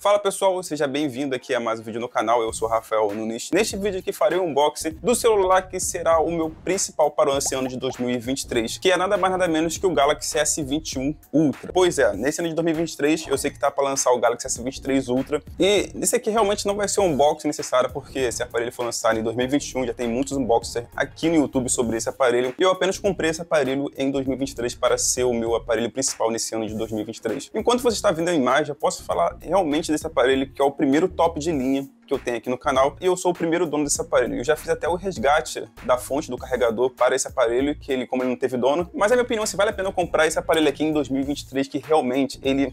Fala pessoal, seja bem-vindo aqui a mais um vídeo no canal, eu sou Rafael Nunes. Neste vídeo aqui farei um unboxing do celular que será o meu principal para esse ano de 2023, que é nada mais nada menos que o Galaxy S21 Ultra. Pois é, nesse ano de 2023 eu sei que tá para lançar o Galaxy S23 Ultra e esse aqui realmente não vai ser um unboxing necessário porque esse aparelho foi lançado em 2021, já tem muitos unboxers aqui no YouTube sobre esse aparelho e eu apenas comprei esse aparelho em 2023 para ser o meu aparelho principal nesse ano de 2023. Enquanto você está vendo a imagem, eu posso falar realmente desse aparelho, que é o primeiro top de linha que eu tenho aqui no canal, e eu sou o primeiro dono desse aparelho. Eu já fiz até o resgate da fonte do carregador para esse aparelho, que ele, como ele não teve dono, mas a minha opinião se vale a pena eu comprar esse aparelho aqui em 2023, que realmente ele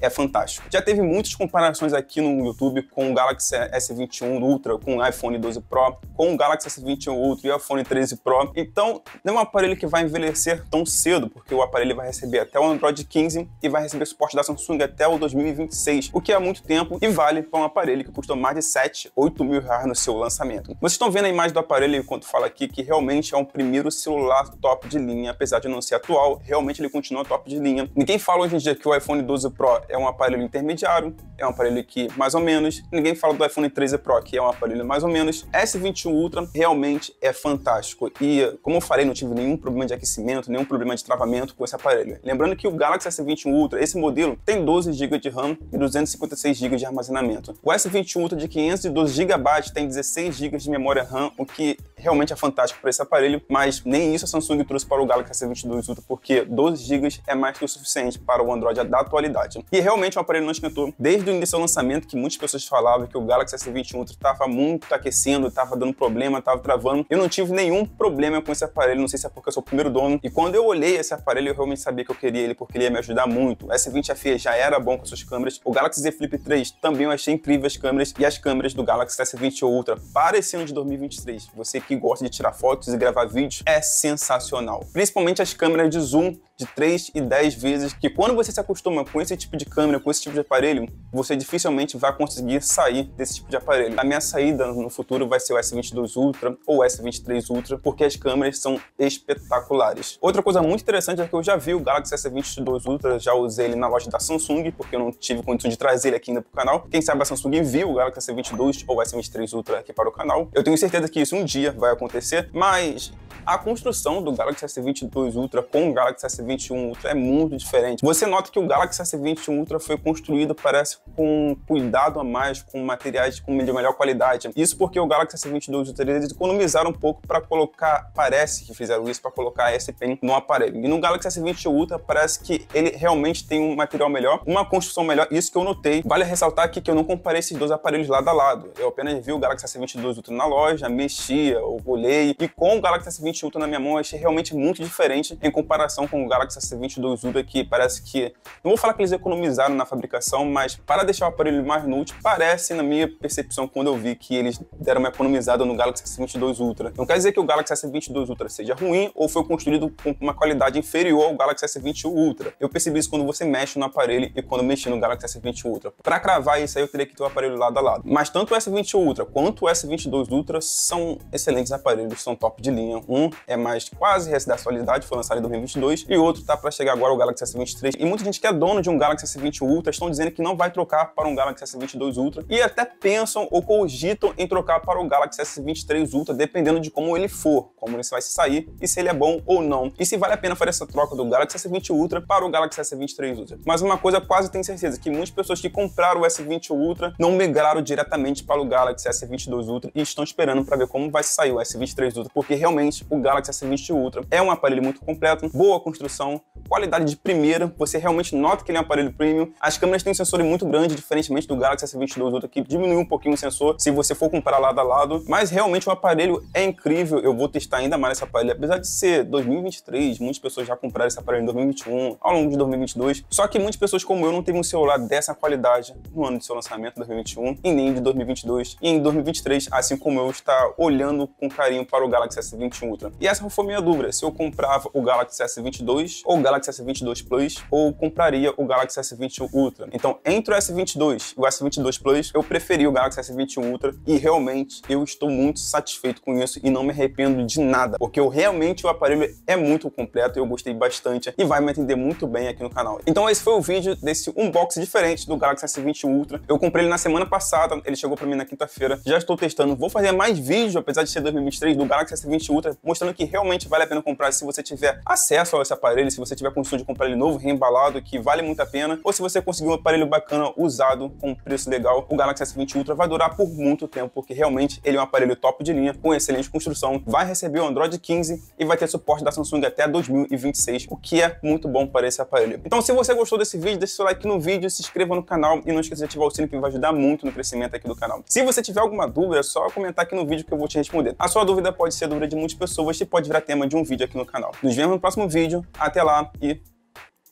é fantástico. Já teve muitas comparações aqui no YouTube com o Galaxy S21 Ultra, com o iPhone 12 Pro, com o Galaxy S21 Ultra e o iPhone 13 Pro. Então, não é um aparelho que vai envelhecer tão cedo, porque o aparelho vai receber até o Android 15 e vai receber suporte da Samsung até o 2026, o que é muito tempo e vale para um aparelho que custou mais de 7, 8 mil reais no seu lançamento. Vocês estão vendo a imagem do aparelho enquanto fala aqui que realmente é um primeiro celular top de linha, apesar de não ser atual, realmente ele continua top de linha. Ninguém fala hoje em dia que o iPhone 12 Pro é um aparelho intermediário, é um aparelho que mais ou menos. Ninguém fala do iPhone 13 Pro, que é um aparelho mais ou menos. S21 Ultra realmente é fantástico. E, como eu falei, não tive nenhum problema de aquecimento, nenhum problema de travamento com esse aparelho. Lembrando que o Galaxy S21 Ultra, esse modelo, tem 12 GB de RAM e 256 GB de armazenamento. O S21 Ultra de 512 GB tem 16 GB de memória RAM, o que realmente é fantástico para esse aparelho, mas nem isso a Samsung trouxe para o Galaxy S22 Ultra, porque 12 GB é mais que o suficiente para o Android da atualidade. E ele realmente é um aparelho não esquentou. Desde o início do lançamento, que muitas pessoas falavam que o Galaxy S21 Ultra estava muito aquecendo, estava dando problema, estava travando. Eu não tive nenhum problema com esse aparelho, não sei se é porque eu sou o primeiro dono. E quando eu olhei esse aparelho, eu realmente sabia que eu queria ele porque ele ia me ajudar muito. O S20 FE já era bom com suas câmeras. O Galaxy Z Flip 3 também eu achei incrível as câmeras. E as câmeras do Galaxy S20 Ultra para esse ano de 2023. Você que gosta de tirar fotos e gravar vídeos, é sensacional. Principalmente as câmeras de zoom de 3 e 10 vezes, que quando você se acostuma com esse tipo de câmera, com esse tipo de aparelho, você dificilmente vai conseguir sair desse tipo de aparelho. A minha saída no futuro vai ser o S22 Ultra ou S23 Ultra, porque as câmeras são espetaculares. Outra coisa muito interessante é que eu já vi o Galaxy S22 Ultra, já usei ele na loja da Samsung, porque eu não tive condição de trazer ele aqui ainda pro canal. Quem sabe a Samsung viu o Galaxy S22 ou S23 Ultra aqui para o canal. Eu tenho certeza que isso um dia vai acontecer, mas a construção do Galaxy S22 Ultra com o Galaxy S21 Ultra é muito diferente. Você nota que o Galaxy S21 Ultra foi construído, parece, com cuidado a mais, com materiais de melhor qualidade. Isso porque o Galaxy S22 Ultra eles economizaram um pouco para colocar, parece que fizeram isso para colocar a S Pen no aparelho. E no Galaxy S20 Ultra parece que ele realmente tem um material melhor, uma construção melhor, isso que eu notei. Vale ressaltar aqui que eu não comparei esses dois aparelhos lado a lado. Eu apenas vi o Galaxy S22 Ultra na loja, mexia, olhei, e com o Galaxy S20 S20 Ultra na minha mão, eu achei realmente muito diferente em comparação com o Galaxy s 22 Ultra, que parece que, não vou falar que eles economizaram na fabricação, mas para deixar o aparelho mais nude, parece, na minha percepção, quando eu vi que eles deram uma economizada no Galaxy S22 Ultra. Não quer dizer que o Galaxy S22 Ultra seja ruim ou foi construído com uma qualidade inferior ao Galaxy S20 Ultra. Eu percebi isso quando você mexe no aparelho e quando mexi no Galaxy S20 Ultra. Para cravar isso aí, eu teria que ter o aparelho lado a lado. Mas tanto o S20 Ultra quanto o S22 Ultra são excelentes aparelhos, são top de linha, um é mais quase da atualidade, foi lançado em 2022, e outro tá para chegar agora, o Galaxy S23. E muita gente que é dono de um Galaxy S20 Ultra estão dizendo que não vai trocar para um Galaxy S22 Ultra, e até pensam ou cogitam em trocar para o Galaxy S23 Ultra, dependendo de como ele for, como ele vai se sair, e se ele é bom ou não, e se vale a pena fazer essa troca do Galaxy S20 Ultra para o Galaxy S23 Ultra. Mas uma coisa quase tenho certeza, que muitas pessoas que compraram o S20 Ultra não migraram diretamente para o Galaxy S22 Ultra e estão esperando para ver como vai sair o S23 Ultra, porque realmente o Galaxy S20 Ultra. É um aparelho muito completo, boa construção, qualidade de primeira, você realmente nota que ele é um aparelho premium. As câmeras têm um sensor muito grande, diferentemente do Galaxy S22 Ultra, que diminuiu um pouquinho o sensor se você for comprar lado a lado. Mas realmente o aparelho é incrível, eu vou testar ainda mais esse aparelho, apesar de ser 2023, muitas pessoas já compraram esse aparelho em 2021, ao longo de 2022. Só que muitas pessoas como eu não teve um celular dessa qualidade no ano de seu lançamento, 2021, e nem de 2022. E em 2023, assim como eu, está olhando com carinho para o Galaxy S21 Ultra. E essa foi minha dúvida, se eu comprava o Galaxy S22 ou o Galaxy S22 Plus, ou compraria o Galaxy S21 Ultra. Então, entre o S22 e o S22 Plus, eu preferi o Galaxy S21 Ultra e realmente eu estou muito satisfeito com isso e não me arrependo de nada, porque eu realmente o aparelho é muito completo, eu gostei bastante e vai me atender muito bem aqui no canal. Então esse foi o vídeo desse unboxing diferente do Galaxy S20 Ultra. Eu comprei ele na semana passada, ele chegou para mim na quinta-feira. Já estou testando, vou fazer mais vídeos, apesar de ser 2023, do Galaxy S20 Ultra mostrando que realmente vale a pena comprar se você tiver acesso a esse aparelho, se você tiver condição de comprar ele novo, reembalado, que vale muito a pena, ou se você conseguir um aparelho bacana usado com preço legal, o Galaxy S20 Ultra vai durar por muito tempo, porque realmente ele é um aparelho top de linha, com excelente construção, vai receber o Android 15 e vai ter suporte da Samsung até 2026, o que é muito bom para esse aparelho. Então, se você gostou desse vídeo, deixe seu like no vídeo, se inscreva no canal e não esqueça de ativar o sino que vai ajudar muito no crescimento aqui do canal. Se você tiver alguma dúvida, é só comentar aqui no vídeo que eu vou te responder. A sua dúvida pode ser dúvida de muitas pessoas pessoas que pode virar tema de um vídeo aqui no canal. Nos vemos no próximo vídeo, até lá e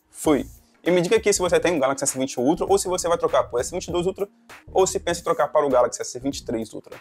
fui! E me diga aqui se você tem um Galaxy S20 Ultra ou se você vai trocar para o S22 Ultra ou se pensa em trocar para o Galaxy S23 Ultra.